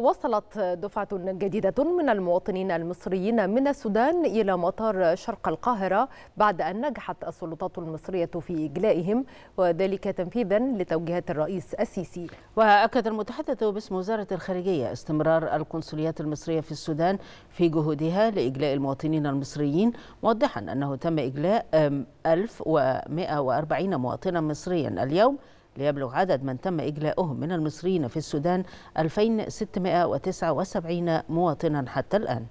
وصلت دفعة جديدة من المواطنين المصريين من السودان إلى مطار شرق القاهرة بعد أن نجحت السلطات المصرية في إجلائهم وذلك تنفيذا لتوجيهات الرئيس السيسي وأكد المتحدث باسم وزارة الخارجية استمرار القنصليات المصرية في السودان في جهودها لإجلاء المواطنين المصريين موضحا أنه تم إجلاء 1140 مواطنا مصريا اليوم ليبلغ عدد من تم إجلاؤهم من المصريين في السودان 2679 مواطنا حتى الآن